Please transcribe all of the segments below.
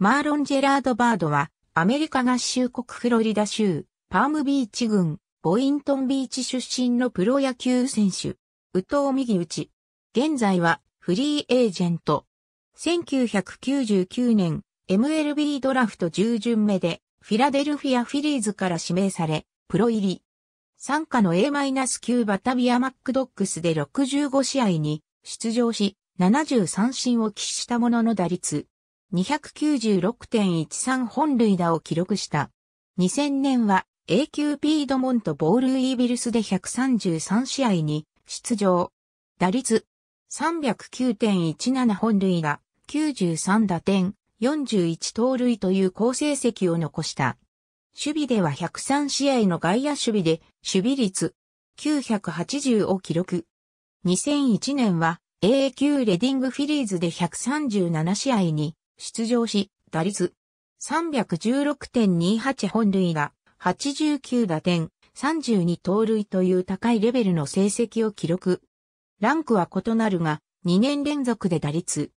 マーロン・ジェラード・バードは、アメリカ合衆国フロリダ州、パームビーチ郡、ボイントンビーチ出身のプロ野球選手、宇藤右打ち。現在は、フリーエージェント。1999年、MLB ドラフト10巡目で、フィラデルフィア・フィリーズから指名され、プロ入り。参加の A-9 バタビア・マックドックスで65試合に出場し、73進を喫したものの打率、296.13本塁打を記録した。2000年は A 級ピードモントボールイービルスで133試合に出場。打率309.17本塁打、93打点、41盗塁という好成績を残した。守備では103試合の外野守備で守備率980を記録。2001年は A 級レディングフィリーズで137試合に出場し、打率316.28本塁打、89打点、32盗塁という高いレベルの成績を記録。ランクは異なるが、2年連続で打率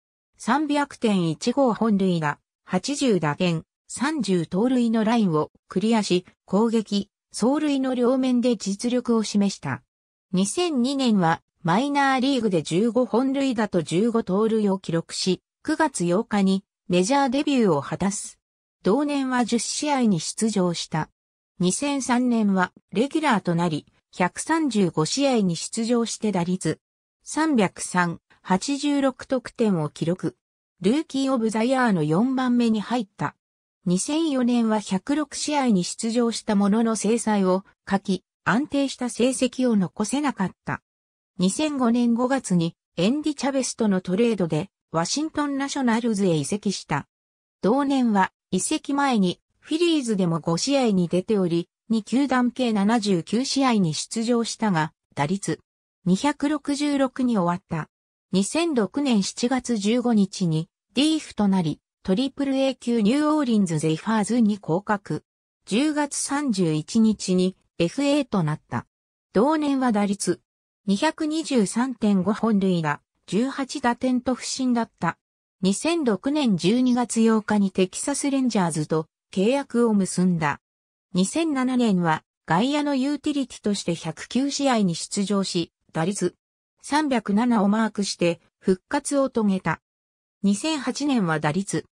300.15本塁打、80打点、30盗塁のラインをクリアし、攻撃、走塁の両面で実力を示した。2002年はマイナーリーグで15本塁打と15盗塁を記録し、9月8日にメジャーデビューを果たす。同年は10試合に出場した。2003年はレギュラーとなり、135試合に出場して打率303、86得点を記録。ルーキー・オブ・ザ・ヤーの4番目に入った。2004年は106試合に出場したものの制裁を書き、安定した成績を残せなかった。2005年5月にエンディ・チャベスとのトレードでワシントンナショナルズへ移籍した。同年は移籍前にフィリーズでも5試合に出ており、2球団計79試合に出場したが、打率266に終わった。2006年7月15日にリーフとなり、トリプル A 級ニューオーリンズゼイファーズに降格。10月31日に FA となった。同年は打率223.5本塁打、18打点と不振だった。2006年12月8日にテキサスレンジャーズと契約を結んだ。2007年は外野のユーティリティとして109試合に出場し、打率307をマークして復活を遂げた。2008年は打率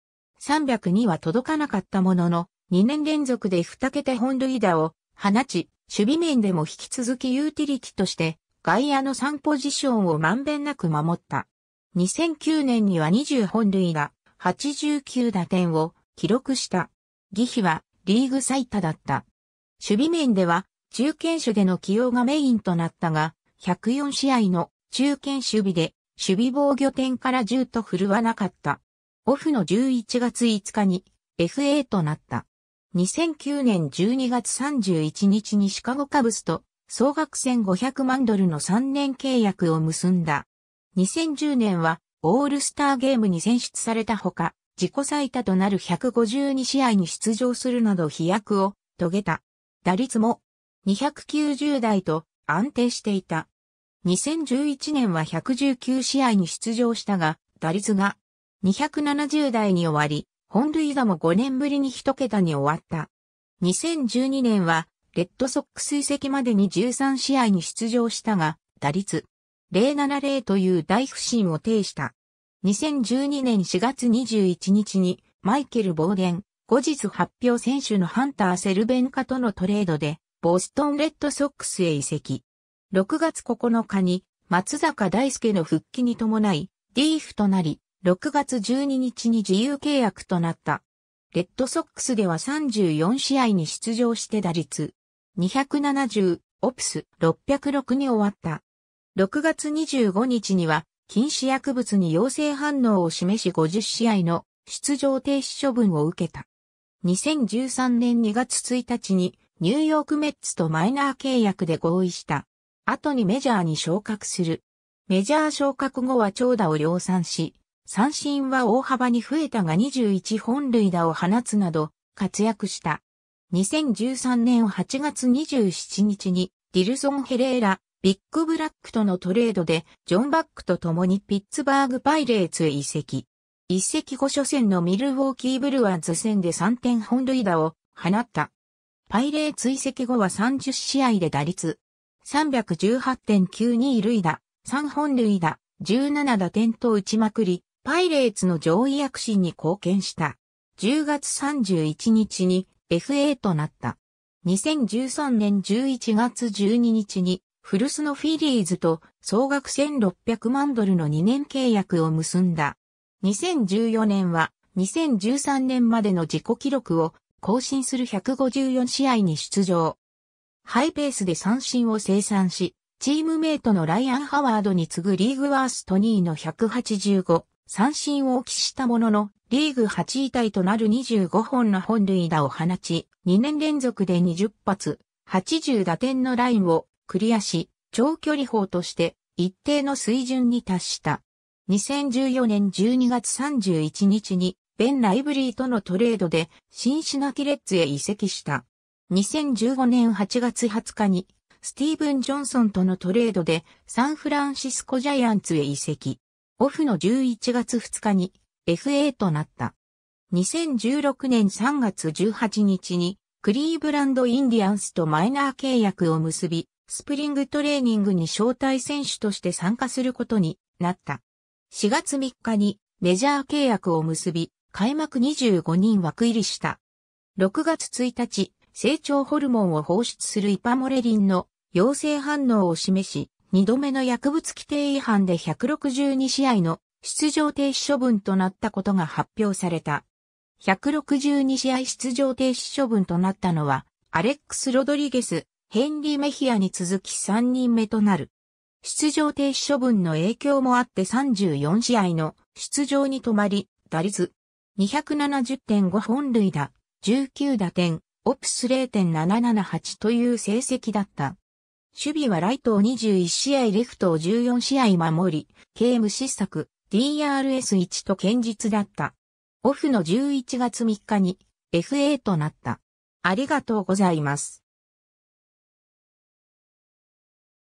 302は届かなかったものの、2年連続で2桁本塁打を放ち、守備面でも引き続きユーティリティとして外野の3ポジションをまんべんなく守った。2009年には20本塁打、89打点を記録した。義比はリーグ最多だった。守備面では中堅守での起用がメインとなったが、104試合の中堅守備で守備防御点から10と振るわなかった。オフの11月5日に FA となった。2009年12月31日にシカゴカブスと総額1500万ドルの3年契約を結んだ。2010年はオールスターゲームに選出されたほか、自己最多となる152試合に出場するなど飛躍を遂げた。打率も290台と安定していた。2011年は119試合に出場したが、打率が270台に終わり、本塁打も5年ぶりに一桁に終わった。2012年はレッドソックス移籍までに13試合に出場したが、打率070という大不振を呈した。2012年4月21日にマイケル・ボーデン、後日発表選手のハンター・セルベンカとのトレードで、ボストン・レッドソックスへ移籍。6月9日に松坂大輔の復帰に伴い、リーフとなり、6月12日に自由契約となった。レッドソックスでは34試合に出場して打率、270、オプス606に終わった。6月25日には、禁止薬物に陽性反応を示し50試合の出場停止処分を受けた。2013年2月1日にニューヨークメッツとマイナー契約で合意した。後にメジャーに昇格する。メジャー昇格後は長打を量産し、三振は大幅に増えたが21本塁打を放つなど活躍した。2013年8月27日にディルソン・ヘレーラ、ビッグブラックとのトレードで、ジョン・バックと共にピッツバーグ・パイレーツへ移籍。一席後初戦のミルウォーキー・ブルワーズ戦で3点本塁打を放った。パイレーツ移籍後は30試合で打率318.92塁打、3本塁打、17打点と打ちまくり、パイレーツの上位躍進に貢献した。10月31日に FA となった。2013年11月12日にフルスのフィリーズと総額1600万ドルの2年契約を結んだ。2014年は2013年までの自己記録を更新する154試合に出場。ハイペースで三振を生産し、チームメイトのライアン・ハワードに次ぐリーグワースト2位の185、三振を起死したもののリーグ8位タイとなる25本の本塁打を放ち、2年連続で20発、80打点のラインをクリアし、長距離砲として一定の水準に達した。2014年12月31日に、ベン・ライブリーとのトレードで、シンシナキレッツへ移籍した。2015年8月20日に、スティーブン・ジョンソンとのトレードで、サンフランシスコ・ジャイアンツへ移籍。オフの11月2日に、FA となった。2016年3月18日にクリーブランドインディアンスとマイナー契約を結び、スプリングトレーニングに招待選手として参加することになった。4月3日にメジャー契約を結び、開幕25人枠入りした。6月1日、成長ホルモンを放出するイパモレリンの陽性反応を示し、2度目の薬物規定違反で162試合の出場停止処分となったことが発表された。162試合出場停止処分となったのは、アレックス・ロドリゲス、ヘンリー・メヒアに続き3人目となる。出場停止処分の影響もあって34試合の出場に止まり、打率270.5本塁打、19打点、オプス0.778という成績だった。守備はライトを21試合レフトを14試合守り、ゲーム失策、DRS1 と堅実だった。オフの11月3日に FA となった。ありがとうございます。